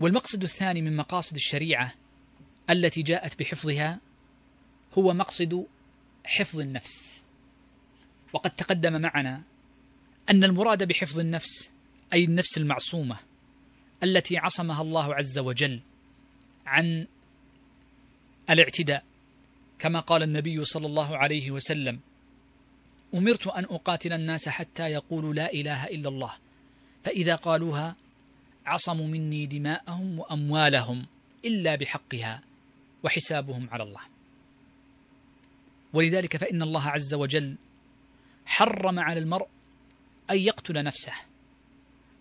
والمقصد الثاني من مقاصد الشريعه التي جاءت بحفظها هو مقصد حفظ النفس وقد تقدم معنا ان المراد بحفظ النفس اي النفس المعصومه التي عصمها الله عز وجل عن الاعتداء كما قال النبي صلى الله عليه وسلم امرت ان اقاتل الناس حتى يقولوا لا اله الا الله فاذا قالوها عصموا مني دماءهم واموالهم الا بحقها وحسابهم على الله. ولذلك فان الله عز وجل حرم على المرء ان يقتل نفسه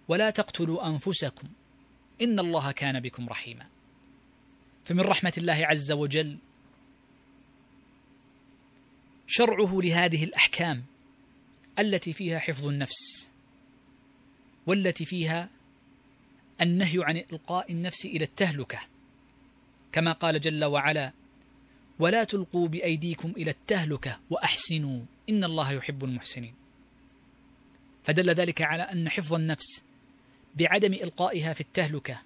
ولا تقتلوا انفسكم ان الله كان بكم رحيما. فمن رحمه الله عز وجل شرعه لهذه الاحكام التي فيها حفظ النفس والتي فيها النهي عن إلقاء النفس إلى التهلكة كما قال جل وعلا ولا تلقوا بأيديكم إلى التهلكة وأحسنوا إن الله يحب المحسنين فدل ذلك على أن حفظ النفس بعدم إلقائها في التهلكة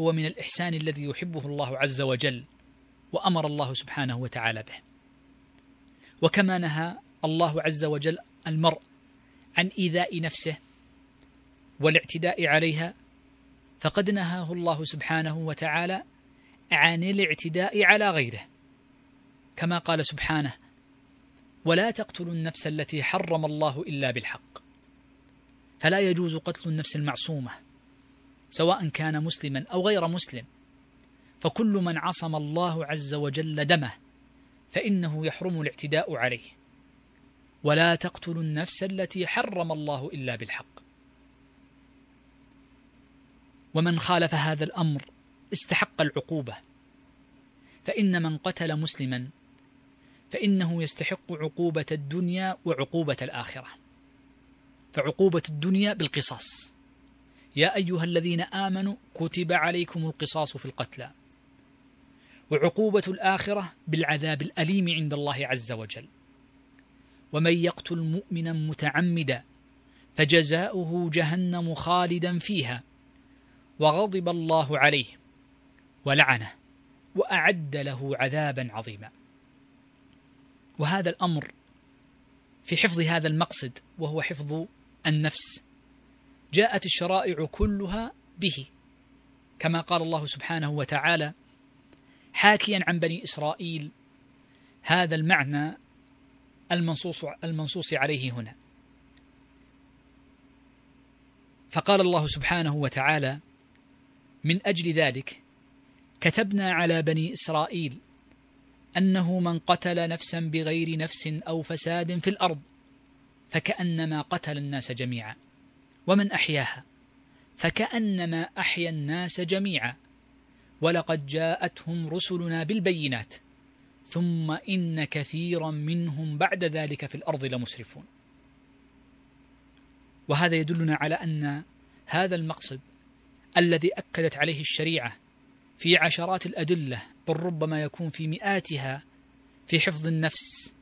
هو من الإحسان الذي يحبه الله عز وجل وأمر الله سبحانه وتعالى به وكما نهى الله عز وجل المرء عن إيذاء نفسه والاعتداء عليها فقد نهاه الله سبحانه وتعالى عن الاعتداء على غيره كما قال سبحانه ولا تقتلوا النفس التي حرم الله الا بالحق فلا يجوز قتل النفس المعصومه سواء كان مسلما او غير مسلم فكل من عصم الله عز وجل دمه فانه يحرم الاعتداء عليه ولا تقتلوا النفس التي حرم الله الا بالحق ومن خالف هذا الأمر استحق العقوبة فإن من قتل مسلما فإنه يستحق عقوبة الدنيا وعقوبة الآخرة فعقوبة الدنيا بالقصاص يا أيها الذين آمنوا كتب عليكم القصاص في القتلى وعقوبة الآخرة بالعذاب الأليم عند الله عز وجل ومن يقتل مؤمنا متعمدا فجزاؤه جهنم خالدا فيها وغضب الله عليه ولعنه واعد له عذابا عظيما وهذا الامر في حفظ هذا المقصد وهو حفظ النفس جاءت الشرائع كلها به كما قال الله سبحانه وتعالى حاكيا عن بني اسرائيل هذا المعنى المنصوص المنصوص عليه هنا فقال الله سبحانه وتعالى من أجل ذلك كتبنا على بني إسرائيل أنه من قتل نفسا بغير نفس أو فساد في الأرض فكأنما قتل الناس جميعا ومن أحياها فكأنما أحيا الناس جميعا ولقد جاءتهم رسلنا بالبينات ثم إن كثيرا منهم بعد ذلك في الأرض لمسرفون وهذا يدلنا على أن هذا المقصد الذي أكدت عليه الشريعة في عشرات الأدلة بل ربما يكون في مئاتها في حفظ النفس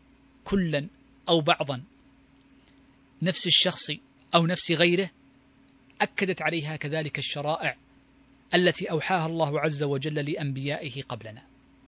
كلا أو بعضا نفس الشخص أو نفس غيره أكدت عليها كذلك الشرائع التي أوحاها الله عز وجل لأنبيائه قبلنا